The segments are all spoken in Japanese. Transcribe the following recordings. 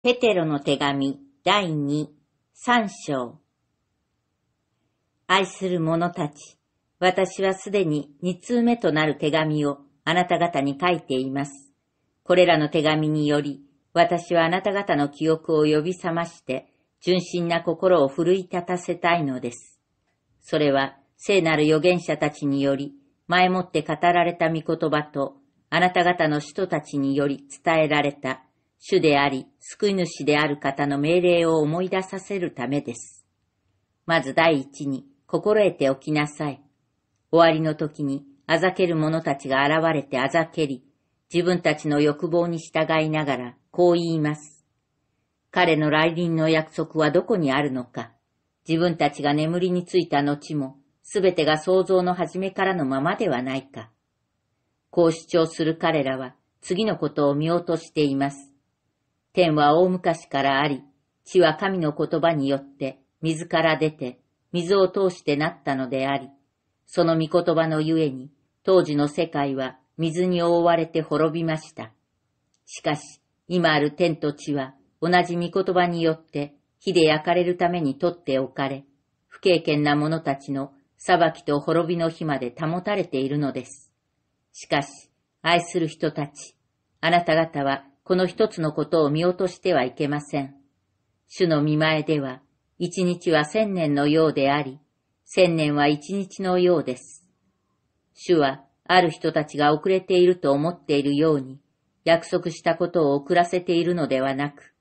ペテロの手紙第二、三章。愛する者たち、私はすでに二通目となる手紙をあなた方に書いています。これらの手紙により、私はあなた方の記憶を呼び覚まして、純真な心を奮い立たせたいのです。それは、聖なる預言者たちにより、前もって語られた御言葉と、あなた方の使徒たちにより伝えられた主であり、救い主である方の命令を思い出させるためです。まず第一に、心得ておきなさい。終わりの時に、あざける者たちが現れてあざけり、自分たちの欲望に従いながら、こう言います。彼の来臨の約束はどこにあるのか。自分たちが眠りについた後も、すべてが想像の始めからのままではないか。こう主張する彼らは、次のことを見落としています。天は大昔からあり、地は神の言葉によって水から出て、水を通してなったのであり、その御言葉のゆえに、当時の世界は水に覆われて滅びました。しかし、今ある天と地は、同じ御言葉によって、火で焼かれるために取っておかれ、不敬虔な者たちの裁きと滅びの火まで保たれているのです。しかし、愛する人たち、あなた方はこの一つのことを見落としてはいけません。主の見前では、一日は千年のようであり、千年は一日のようです。主は、ある人たちが遅れていると思っているように、約束したことを遅らせているのではなく、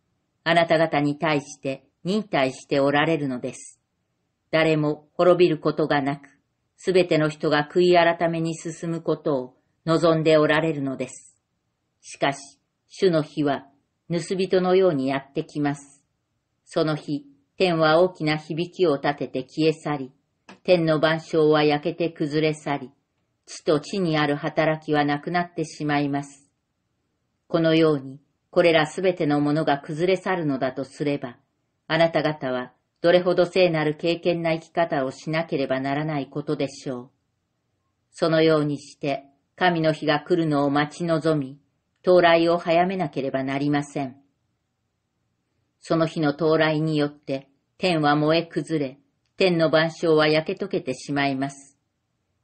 あなた方に対して忍耐しておられるのです。誰も滅びることがなく、すべての人が悔い改めに進むことを望んでおられるのです。しかし、主の日は、盗人のようにやってきます。その日、天は大きな響きを立てて消え去り、天の万象は焼けて崩れ去り、地と地にある働きはなくなってしまいます。このように、これらすべてのものが崩れ去るのだとすれば、あなた方はどれほど聖なる敬虔な生き方をしなければならないことでしょう。そのようにして、神の日が来るのを待ち望み、到来を早めなければなりません。その日の到来によって、天は燃え崩れ、天の万象は焼け溶けてしまいます。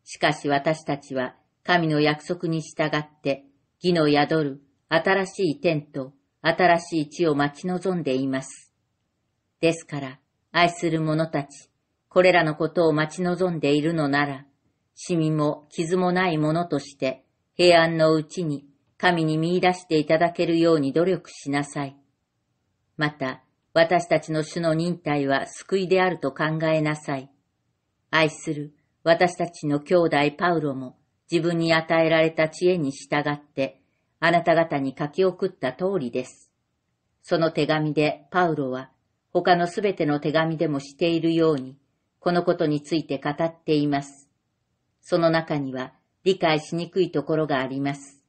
しかし私たちは、神の約束に従って、義の宿る新しい天と新しい地を待ち望んでいます。ですから、愛する者たち、これらのことを待ち望んでいるのなら、市民も傷もない者として、平安のうちに神に見出していただけるように努力しなさい。また、私たちの主の忍耐は救いであると考えなさい。愛する私たちの兄弟パウロも自分に与えられた知恵に従ってあなた方に書き送った通りです。その手紙でパウロは他のすべての手紙でもしているようにこのことについて語っています。その中には理解しにくいところがあります。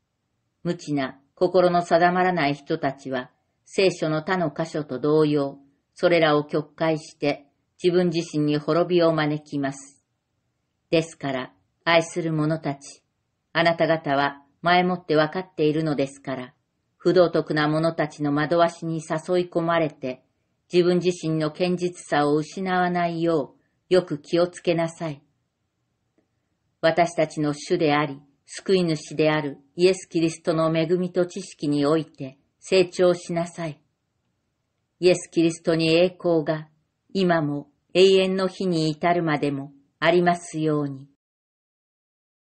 無知な心の定まらない人たちは、聖書の他の箇所と同様、それらを曲解して自分自身に滅びを招きます。ですから、愛する者たち、あなた方は前もってわかっているのですから、不道徳な者たちの惑わしに誘い込まれて、自分自身の堅実さを失わないよう、よく気をつけなさい。私たちの主であり、救い主であるイエス・キリストの恵みと知識において成長しなさい。イエス・キリストに栄光が今も永遠の日に至るまでもありますように。